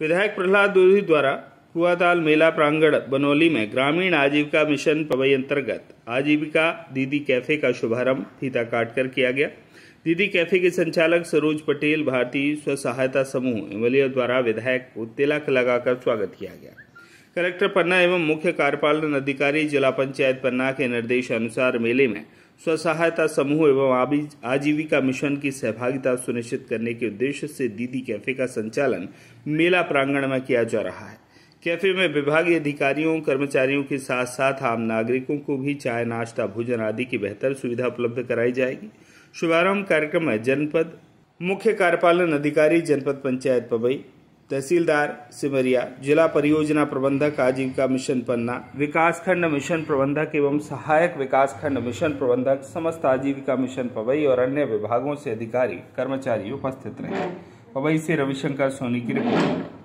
विधायक प्रहलाद दोधी द्वारा कुआताल मेला प्रांगण बनौली में ग्रामीण आजीविका मिशन पवई अंतर्गत आजीविका दीदी कैफे का शुभारंभ फीता काट कर किया गया दीदी कैफे के संचालक सरोज पटेल भारतीय स्व सहायता समूह इमलिया द्वारा विधायक को तिलक लगाकर स्वागत किया गया कलेक्टर पन्ना एवं मुख्य कार्यपालन अधिकारी जिला पंचायत पन्ना के निर्देश अनुसार मेले में स्व सहायता समूह एवं आजीविका मिशन की सहभागिता सुनिश्चित करने के उद्देश्य से दीदी कैफे का संचालन मेला प्रांगण में किया जा रहा है कैफे में विभागीय अधिकारियों कर्मचारियों के साथ साथ आम नागरिकों को भी चाय नाश्ता भोजन आदि की बेहतर सुविधा उपलब्ध कराई जाएगी शुभारंभ कार्यक्रम में जनपद मुख्य कार्यपालन अधिकारी जनपद पंचायत पबई तहसीलदार सिमरिया जिला परियोजना प्रबंधक आजीविका मिशन पन्ना विकास खंड मिशन प्रबंधक एवं सहायक विकास खंड मिशन प्रबंधक समस्त आजीविका मिशन पवई और अन्य विभागों से अधिकारी कर्मचारी उपस्थित रहे पवई से रविशंकर सोनी की रिपोर्ट